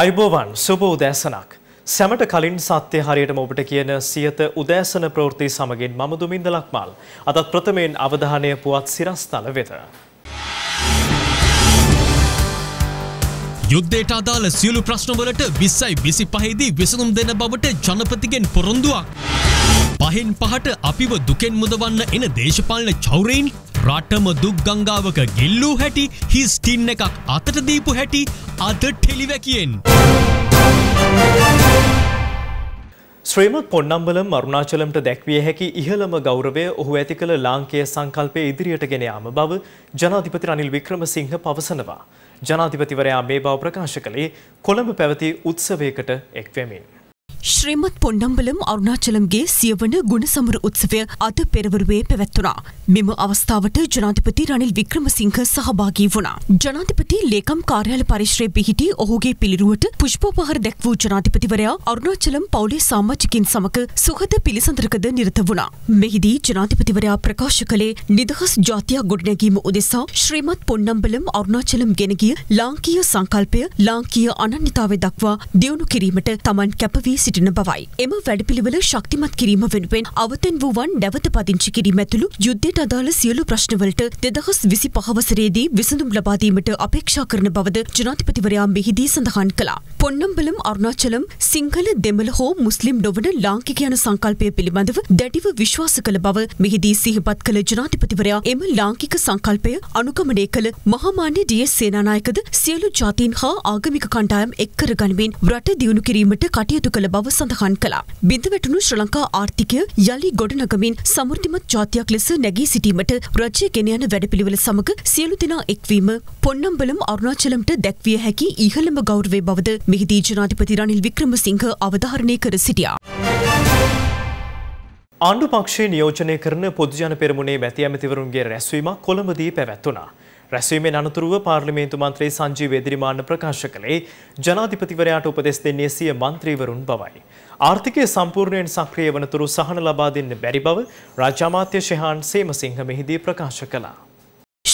අයිබෝවන් සුබ උදෑසනක්. සැමට කලින් සත්‍යය හරියටම ඔබට කියන සියත උදෑසන ප්‍රෘති සමගින් මමුදුමින්ද ලක්මල්. අතත් ප්‍රථමයෙන් අවධානය පුවත් සිරස්ථල වෙත. යුද්ධයට අදාළ සියලු ප්‍රශ්නවලට විස්සයි විසි පහිදී විසඳුම් දෙන බවට ජනපතිගෙන් පොරොන්දුවක්. පහෙන් පහට අපිව දුකෙන් මුදවන්න එන දේශපාලන චෞරයින් රටම දුක්ගංගාවක ගිල්ලූ හැටි හිස්ටින් එකක් අතට දීපු හැටි අද ටෙලිවැකියෙන්. ශ්‍රීමත් පොන්නම්බලම් අරුණාචලම්ට දැක්විය හැකි ඉහළම ගෞරවය ඔහු ඇති කළ ලාංකේය සංකල්පය ඉදිරියට ගෙන යාම බව ජනාධිපති රනිල් වික්‍රමසිංහ පවසනවා. ජනාධිපතිවරයා මේ බව ප්‍රකාශ කළේ කොළඹ පැවති උත්සවයකට එක්වෙමින්. ශ්‍රීමත් පොන්නම්බලම් අරුණාචලම්ගේ සියවන ගුණසමර උත්සවය අද පෙරවරුවේ පැවැත්වුණා. මෙම අවස්ථාවට ජනාධිපති රනිල් වික්‍රමසිංහ සහභාගී වුණා. ජනාධිපති ලේකම් කාර්යාල පරිශ්‍රයේ පිහිටි ඔහුගේ පිළිරුවට පුෂ්පෝපහාර දැක් වූ ජනාධිපතිවරයා අරුණාචලම් පවුලේ සමාජිකින් සමග සුහද පිළිසඳරකද නිරත වුණා. මෙහිදී ජනාධිපතිවරයා ප්‍රකාශ කළේ නිදහස් ජාතියක් ගොඩනැගීම උදෙසා ශ්‍රීමත් පොන්නම්බලම් අරුණාචලම් ගෙන ගිය ලාංකීය සංකල්පය ලාංකීය අනන්‍යතාවය දක්වා දියුණු කිරීමට තමන් කැපවී සිට සිටින බවයි. එම වැඩපිළිවෙල ශක්තිමත් කිරීම වෙනුවෙන් අවතෙන් වූවන් නැවත පදිංචි කිරීම ඇතුළු යුද්ධයට අදාළ සියලු ප්‍රශ්නවලට දෙදහස් විසි පහවසරේදී විසඳුම් ලබාදීමට අපේක්ෂා කරන බවද ජනාධිපතිවරයා මෙහිදී සඳහන් කළා. පොන්නම්බලම් අරුණාචලම් සිංහල දෙමළ හෝ මුස්ලිම් නොවන ලාංකික යන සංකල්පය පිළිබඳව දැඩිව විශ්වාස කළ බව මෙහිදී සිහිපත් කළ ජනාධිපතිවරයා එම ලාංකික සංකල්පය අනුගමනය කළ මහාමාන්‍ය ඩීඑස් සේනානායකද සියලු ජාතීන් හා ආගමික කණ්ඩායම් එක් කරගනිමින් රට දියුණු කිරීමට කටයුතු කළ බව බව සඳහන් කළා. බිඳවැටුණු ශ්‍රී ලංකා ආර්ථිකය යළි ගොඩනගමින් සමෘද්ධිමත් ජාතියක් ලෙස නැගී සිටීමට රජය ගෙන යන වැඩපිළිවෙල සමග සියලු දෙනා එක්වීම පොන්නම්බලම් අරුණාචලම්ට දැක්විය හැකි ඉහළම ගෞරවය බවද මෙහිදී ජනාධිපති රනිල් වික්‍රමසිංහ අවධාරණය කර සිටියා. ආණ්ඩු පක්ෂයේ නියෝජනය කරන පොදුජන පෙරමුණේ මැති ඇමතිවරුන්ගේ රැස්වීමක් කොළඹදී පැවැත්වුණා. රැස්වීමෙන් අනතුරුව පාර්ලිමේන්තු මන්ත්‍රී සංජීව එදිරිමාන්න ප්‍රකාශ කළේ ජනාධිපතිවරයාට උපදෙස් දෙන්නේ සිය මන්ත්‍රීවරුන් බවයි. ආර්ථිකය සම්පූර්ණයෙන් සක්‍රිය වනතුරු සහන ලබා දෙන්න බැරි බව රාජ්‍ය අමාත්‍ය ශෙහාන් සේමසිංහ මෙහිදී ප්‍රකාශ කළා.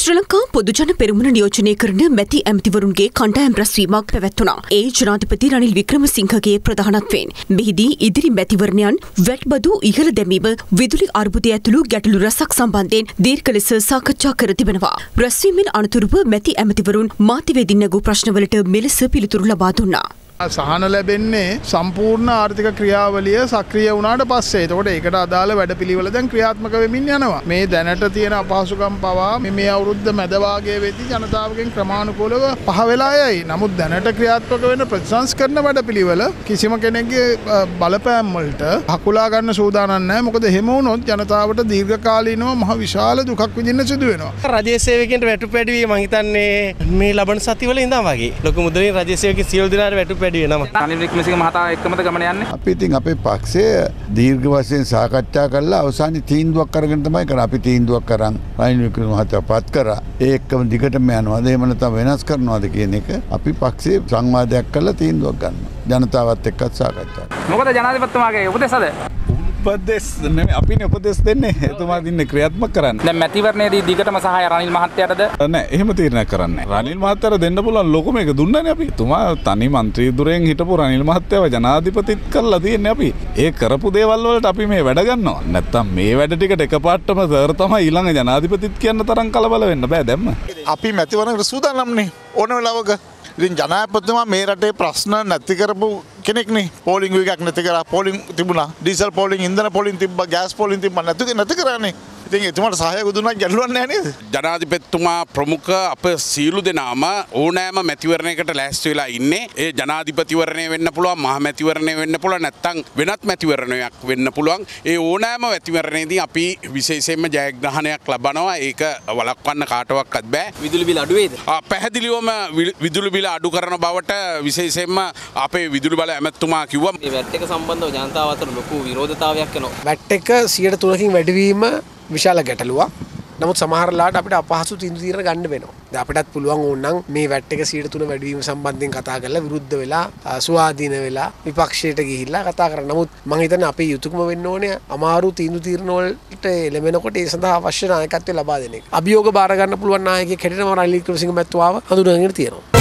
ශ්‍රී ලංකා පොදුජන පෙරමුණ නියෝජනය කරන මැති ඇමතිවරුන්ගේ කණ්ඩායම් රැස්වීමක් පැවැත්වුණා. ඒ ජනාධිපති රනිල් වික්‍රමසිංහගේ ප්‍රධානත්වයෙන්. මෙහිදී ඉදිරි මැතිවරණයන් වැට්බදු ඉහළ දැමීම විදුලි අර්බුදය ඇතුළු ගැටලු රැසක් සම්බන්ධයෙන් දීර්ඝ ලෙස සාකච්ඡා කර තිබෙනවා. රැස්වීමෙන් අනතුරුව මැති ඇමතිවරුන් මාධ්‍යවේදින්නගු ප්‍රශ්නවලට මෙලෙස පිළිතුරු ලබා දුන්නා. සහන ලැබෙන්නේ සම්පූර්ණ ආර්ථික ක්‍රියාවලිය සක්‍රිය වුණාට පස්සේ. එතකොට ඒකට අදාළ වැඩපිළිවෙල දැන් ක්‍රියාත්මක වෙමින් යනවා. මේ දැනට තියෙන අපහසුකම් පවා මේ අවුරුද්ද මැද වාගේ වෙද්දී ජනතාවගෙන් ක්‍රමානුකූලව පහ වෙලා යයි. නමුත් දැනට ක්‍රියාත්මක වෙන ප්‍රතිසංස්කරණ වැඩපිළිවෙල කිසිම කෙනෙක්ගේ බලපෑම් වලට හකුලා ගන්න සූදානම් නැහැ. මොකද එහෙම වුණොත් ජනතාවට දීර්ඝකාලීනව මහ විශාල දුකක් විඳින්න සිදු වෙනවා. රජයේ සේවකයන්ට වැටුප් වැඩි වී මං හිතන්නේ මේ ලබන සතිවල ඉඳන් වගේ. ලොකු මුදලින් රජයේ සේවකයන් සියලු දෙනාට වැටුප් වැඩි වෙනවා අනිල් වික්‍රමසිංහ මහතා එක්කමද ගමන යන්නේ අපි ඉතින් අපේ පක්ෂය දීර්ඝ වශයෙන් සාකච්ඡා කරලා අවසානයේ තීන්දුවක් අරගෙන තමයි කරන්නේ අපි තීන්දුවක් කරන් අනිල් වික්‍රම මහතා පත් කරා ඒ එක්කම දිගටම යනවාද එහෙම නැත්නම් වෙනස් කරනවාද කියන එක අපි පක්ෂයේ සංවාදයක් කරලා තීන්දුවක් ගන්නවා ජනතාවත් එක්කත් සාකච්ඡා කරනවා මොකද ජනාධිපතිතුමාගේ උපදෙසද උපදෙස් නෙමෙයි අපිනේ උපදෙස් දෙන්නේ එතුමා දින්නේ ක්‍රියාත්මක කරන්න. දැන් මැතිවරණයේදී දිගටම සහාය රනිල් මහත්තයාටද? නෑ එහෙම තීරණයක් කරන්නේ නෑ. රනිල් මහත්තයාට දෙන්න පුළුවන් ලොකුම එක දුන්නනේ අපි. එතුමා තනි മന്ത്രി දුරෙන් හිටපු රනිල් මහත්තයාව ජනාධිපතිත් කරලා තියෙන්නේ අපි. ඒ කරපු දේවල් වලට අපි මේ වැඩ ගන්නවා. නැත්තම් මේ වැඩ ටිකට එකපාරටම සර් තමයි ඊළඟ ජනාධිපතිත් කියන්න තරම් කලබල වෙන්න බෑ දැම්ම. අපි මැතිවරණයට සූදානම්නේ. ඕන වෙලාවක ඉතින් ජනාපතුමා මේ රටේ ප්‍රශ්න නැති කරපු කෙනෙක්නේ පෝලිං වේගයක් නැති කරා පෝලිං තිබුණා ඩීසල් පෝලිං ඉන්ධන පෝලිං තිබ්බා ගෑස් පෝලිං තිබ්බා නැතුක නැති කරානේ ඉතින් එතුමාට සහයක දුන්නත් ගැටලුවක් නැහැ නේද? ජනාධිපතිතුමා ප්‍රමුඛ අප සීලු දෙනාම ඕනෑම මැතිවරණයකට ලෑස්ති වෙලා ඉන්නේ. ඒ ජනාධිපතිවරණය වෙන්න පුළුවන්, මහ මැතිවරණය වෙන්න පුළුවන්, නැත්නම් වෙනත් මැතිවරණයක් වෙන්න පුළුවන්. ඒ ඕනෑම මැතිවරණයේදී අපි විශේෂයෙන්ම ජයග්‍රහණයක් ලබනවා. ඒක වළක්වන්න කාටවත් බෑ. විදුලි බිල අඩුවේද? පැහැදිලිවම විදුලි බිල අඩු කරන බවට විශේෂයෙන්ම අපේ විදුලි බල ඇමැත්තුමා කිව්වා. මේ වැට් එක සම්බන්ධව ජනතාව අතර ලොකු විරෝධතාවයක් එනවා. වැට් එක 103කින් වැඩිවීම විශාල ගැටලුවක් නමුත් සමහරලාට අපිට අපහසු තින්දිීර ගන්න වෙනවා අපිටත් පුළුවන් ඕන්නම් මේ වැට්ටක සීට තුන වැඩවීම සම්බන්ධයෙන් කතා කරලා විරුද්ධ වෙලා ස්වාධීන වෙලා විපක්ෂයට ගිහිල්ලා කතා කර නමුත් මහිතන අපි යුතුකම වෙන්න ඕනේ අමාරු තීන්දු තීරණවලට එළමෙනකොට ඒ සඳහා අවශ්‍ය නායකත්වය ලබා දෙන එක අභියෝග බාරගන්න පුළුවන් නායක කෙටන රල්ලිකරසිංහ මැත්වාව හඳුනගෙන තියෙනවා.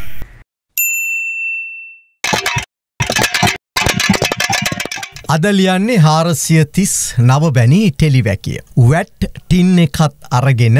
අද ලියන්නේ හාරසියතිස් නවබැනි ටෙලිවැකිය. වැට් ටින් එකත් අරගෙන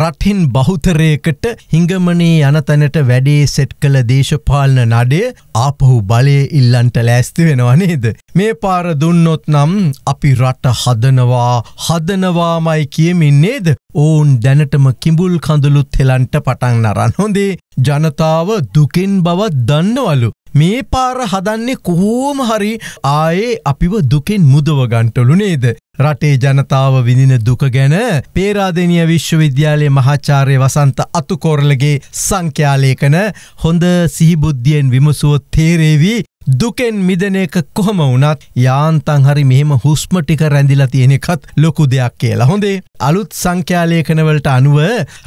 රටහින් බහුතරයකට හිංගමනේ යනතැනට වැඩේ සෙට් කළ දේශපාලන නඩේ ආපහු බලය ඉල්ලන්ට ලෑස්ති වෙනවා නේද. මේ පාර දුන්නොත් නම් අපි රට හදනවා හදනවාමයි කියමින් නේද. ඕන් දැනටම කිඹුල් කඳුළුත් හෙලන්ට පටන් නරන් හොඳේ ජනතාව දුකෙන් බවත් දන්නවලු මේ පාර හදන්නේ කොහොම හරි ආයේ අපිව දුකෙන් මුදවගන්ටලු නේද. රටේ ජනතාව විඳින දුක ගැන පේරාදෙනිය විශ්වවිද්‍යාලයේ මහාචාර්ය වසන්ත අතුකොරලගේ සංඛ්‍යාලේඛන හොඳ සිහිබුද්ධියෙන් විමසුව තේරේවි දුකෙන් මිදන එක කොහොම වුණත් යාන්තන් හරි මෙහෙම හුස්ම ටික රැඳිලා තියෙන එකත් ලොකු දෙයක් කියලා හොඳේ අලුත් සංඛ්‍යාලේඛනවලට අනුව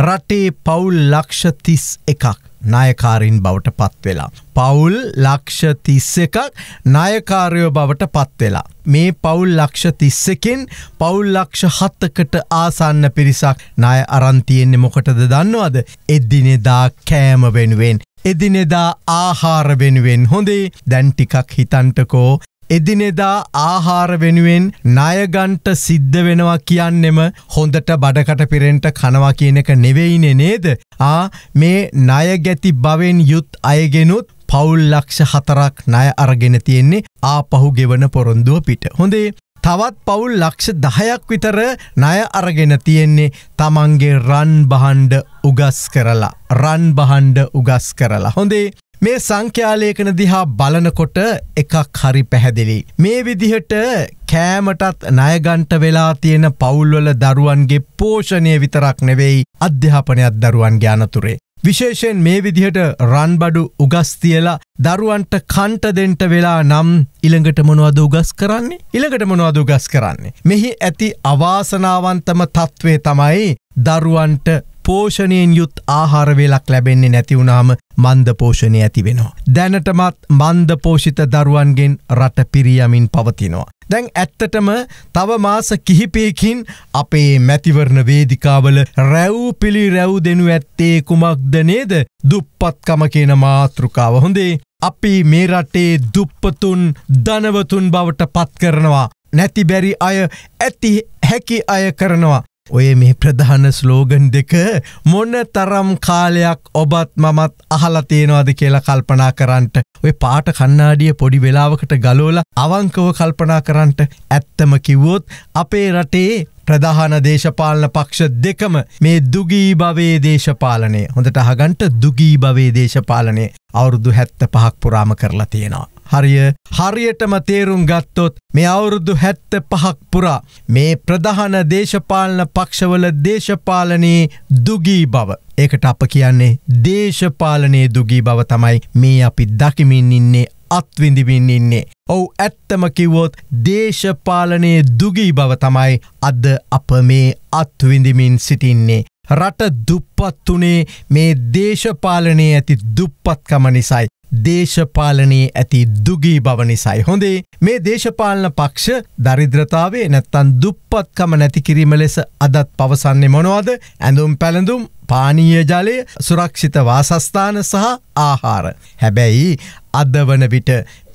රටේ පවුල් ලක්ෂ තිස් එකක් නායකාරින් බවට පත්වෙලා. පවුල් ලක්ෂ තිස්ස එකක් නායකාරයෝ බවට පත්වෙලා. මේ පවුල් ලක්ෂ තිස්සකෙන් පවුල් ලක්ෂ හත්තකට ආසන්න පිරිසක් නාය අරන්තියෙන්නේ මොකටද දන්නවද එදිනෙදා කෑම වෙනුවෙන්. එදිනෙදා ආහාර වෙනුවෙන් හොඳේ දැන් ටිකක් හිතන්ටකෝ එදිනෙදා ආහාර වෙනුවෙන් ණයගන්ට සිද්ධ වෙනවා කියන්නෙම හොඳට බඩකට පිරෙන්ට කනවා කියන එක නෙවෙයිනේ නේද? ආ මේ ණය ගැති බවෙන් යුත් අයගෙනුත් පවුල් ලක්ෂ හතරක් ණය අරගෙන තියෙන්නේ ආපහු ගෙවන පොරොන්දුව පිට. හොඳේ තවත් පවුල් ලක්ෂ දහයක් විතර ණය අරගෙන තියෙන්නේ තමන්ගේ රන් බහන්ඩ උගස් කරලා. රන් බහන්ඩ උගස් කරලා. හොඳේ මේ සංඛ්‍යාලේඛන දිහා බලනකොට එකක් හරි පැහැදිලි. මේ විදිහට කෑමටත් ණයගන්ට වෙලා තියෙන පවුල්වල දරුවන්ගේ පෝෂණය විතරක් නෙවෙයි අධ්‍යාපනයත් දරුවන්ගේ අනතුරේ. විශේෂයෙන් මේ විදිහට රන්බඩු උගස් තියලා දරුවන්ට කන්ට දෙන්ට වෙලා නම් ඉළඟට මොනවද උගස් කරන්නේ ඉළඟට මොනවද උගස් කරන්නේ. මෙහි ඇති අවාසනාවන්තම තත්ත්වේ තමයි දරුවන්ට පෝෂණයෙන් යුත් ආහාරවෙලක් ලැබෙන්නේ නැතිවුණාම මන්දපෝෂණය ඇතිවෙනවා. දැනටමත් මන්දපෝෂිත දරුවන්ගෙන් රට පිරියමින් පවතිනවා. දැන් ඇත්තටම තව මාස කිහිපයකින් අපේ මැතිවරණ වේදිකාවල රැව් පිළි රැව් දෙනු ඇත්තේ කුමක්ද නේද දුප්පත්කම කියන මාතෘකාව හොඳේ. අපි මේ රටේ දුප්පතුන් දනවතුන් බවට පත් කරනවා. නැති බැරි අය ඇති හැකි අය කරනවා. ඔය මේ ප්‍රධාන ස්ලෝගන් දෙක මොන තරම් කාලයක් ඔබත් මමත් අහලතියෙනවාද කියලා කල්පනා කරන්නට. ඔය පාට කන්නාඩිය පොඩි වෙලාවකට ගලෝල අවංකව කල්පනා කරන්නට ඇත්තම කිව්වොත් අපේ රටේ ප්‍රධාන දේශපාලන පක්ෂ දෙකම මේ දුගී භවේ දේශපාලනය හොඳට අහගන්ට දුගී භවේ දේශපාලනය අවුරුදු හැත්ත පහක් පුරාම කරලා තියෙනවා. හරිය හරියටම තේරුම් ගත්තොත් මේ අවුරුදු හැත්ත පහක් පුරා මේ ප්‍රධාන දේශපාලන පක්ෂවල දේශපාලනයේ දුගී බව. ඒකට අප කියන්නේ දේශපාලනයේ දුගී බව තමයි මේ අපි දකිමින් ඉන්නේ අත්විඳිමින් ඉන්නේ. ඔවු ඇත්තම කිව්වොත් දේශපාලනයේ දුගී බව තමයි අද අප මේ අත්විඳිමින් සිටින්නේ. රට දුප්පත් වනේ මේ දේශපාලනයේ ඇති දුප්පත්කම නිසයි. දේශපාලනයේ ඇති දුගී බව නිසයි. හොඳේ මේ දේශපාලන පක්ෂ දරිද්‍රතාවේ නැත්තන් දුප්පත්කම නැතිකිරීම ලෙස අදත් පවසන්නේ මොනවාද ඇඳුම් පැළඳුම් පානීය ජලය සුරක්ෂිත වාසස්ථාන සහ ආහාර. හැබැයි අද වන විට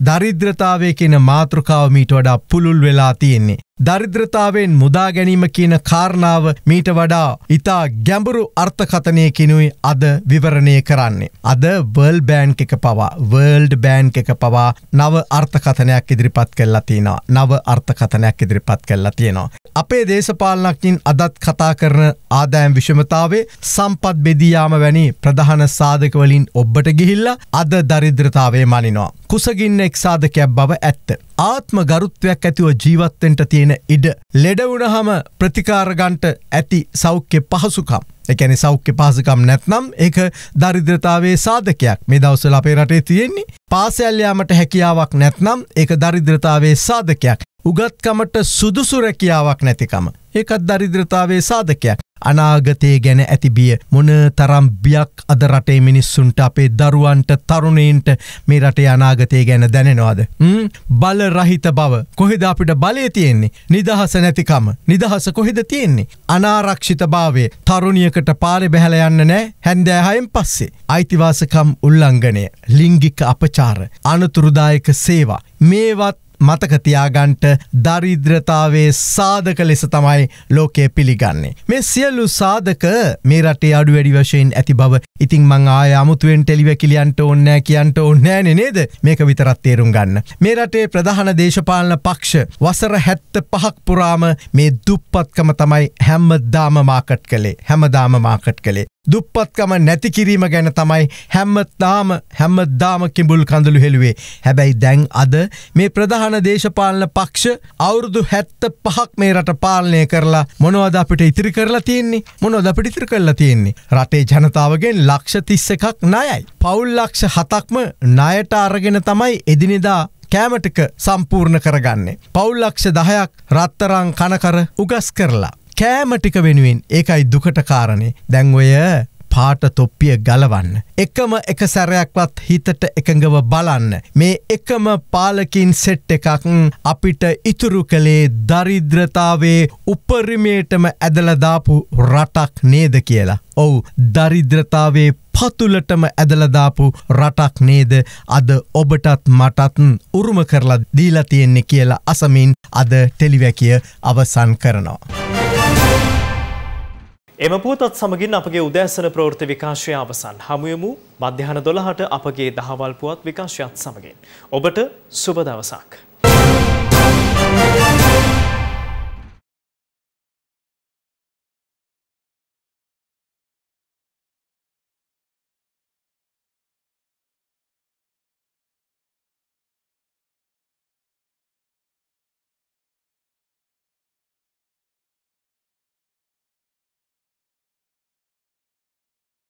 දරිද්‍රතාවය කියන මාතෘකාව මීට වඩා පුළුල් වෙලා තියෙන්නේ. දරිද්‍රතාවෙන් මුදා ගැනීම කියන කාරණාව මීට වඩා ඉතා ගැඹුරු අර්ථකථනය කිනුයි අද විවරණය කරන්නේ. අද වර්ල් බෑන්් එක පවා වර්ල්ඩ් බෑන්් එක පවා නව අර්ථකථනයක් ඉදිරිපත් කරලා තියෙනවා නව අර්ථකථනයක් ඉදිරිපත් කරලා තියෙනවා. අපේ දේශපාලනක්ඥින් අදත් කතා කරන ආදෑම් විෂමතාවේ ස සම්පත් බෙදියාම වැනි ප්‍රධාන සාධකවලින් ඔබ්බට ගිහිල්ල අද දරිද්‍රතාවේ මනිනවා. කුසගින්න එක්සාධකයක් බව ඇත්ත. ආත්ම ගරුත්වයක් ඇතිව ජීවත්තෙන්ට තියෙන ඉඩ. ලෙඩවුණහම ප්‍රතිකාරගන්ට ඇති සෞඛ්‍ය පහසුකම්. එකැනි සෞඛ්‍ය පාසකම් නැත්නම් ඒක දරිද්‍රතාවේ සාධකයක් මේ දවසල අපේ රටේ තියෙන්නේ පාසැල්යාමට හැකියාවක් නැත්නම් ඒක දරිද්‍රතාවේ සාධකයක් උගත්කමට සුදුසු රැකියාවක් නැතිකම. ඒකත් දරිද්‍රතාවේ සාධකයක්. අනාගතයේ ගැන ඇති බිය මොන තරම් බියක් අද රටේ මිනිස්සුන්ට අපේ දරුවන්ට තරුණයින්ට මේ රටේ අනාගතය ගැන දැනෙනවාද. බල රහිත බව කොහෙද අපිට බලය තියෙන්නේ. නිදහස නැතිකම නිදහස කොහෙද තියෙන්නේ. අනාරක්ෂිත භාවේ තරුණියකට පාරෙ බැහල යන්න නෑ හැන්දෑහයෙන් පස්සේ. අයිතිවාසකම් උල්ලංගනය ලිංගික අපචාර අනතුරුදායක සේවා. මේවත් මතකතියාගන්ට දරිද්‍රතාවේ සාධක ලෙස තමයි ලෝකය පිළිගන්නේ. මේ සියල්ලු සාධක මේ රටේ අඩු වැඩි වශයෙන් ඇති බව ඉතින් මං ආය අමුතුවෙන් ටෙලිවැකිලියන්ට ඕන්නෑ කියන්ට ඕන්නෑන නේද මේක විතරත් තේරුම් ගන්න. මේ රටේ ප්‍රධාන දේශපාලන පක්ෂ වසර හැත්ත පහක් පුරාම මේ දුප්පත්කම තමයි හැම්මදාම මාකට් කළේ හැමදාම මාකට් කළේ දුප්පත්කම නැති කිරීම ගැන තමයි හැම්මත්තාම හැම්මද්දාම කිඹුල් කඳළු හෙළුවේ. හැබැයි දැන් අද මේ ප්‍රධාන දේශපාලන පක්ෂ අවුරුදු හැත්ත පහක් මේ රට පාලනය කරලා මොනවද අපිට ඉතිරි කරලා තියෙන්නේ මොනවද අපිට ඉතිරි කරලා තියෙන්නේ. රටේ ජනතාවගෙන් ලක්ෂ තිස්ස එකක් ණයයි. පවුල් ලක්ෂ හතක්ම ණයට අරගෙන තමයි එදිනෙදා කෑමටක සම්පූර්ණ කරගන්නේ. පවුල් ලක්ෂ දහයක් රත්තරං කනකර උගස් කරලා. කෑමටික වෙනුවෙන් ඒකයි දුකට කාරණේ දැන්වය පාට තොප්පිය ගලවන්න. එකම එක සැරයක්වත් හිතට එකඟව බලන්න. මේ එකම පාලකින් සෙට් එකක් අපිට ඉතුරු කළේ දරිද්‍රතාවේ උපරිමයටම ඇදලදාපු රටක් නේද කියලා. ඔවු දරිද්‍රතාවේ පතුලටම ඇදලදාපු රටක් නේද අද ඔබටත් මටත් උරුම කරලා දීලා තියෙන්නේ කියලා අසමින් අද ටෙලිවැකිය අවසන් කරනවා. එම පුවතත් සමගින් අපගේ උදෑසන ප්‍රවෘත්ති විකාශය අවසන් හමුයමු මධ්‍යහන 12ට අපගේ දහවල් පුවත් විකාශයත් සමගින් ඔබට සුබ දවසක්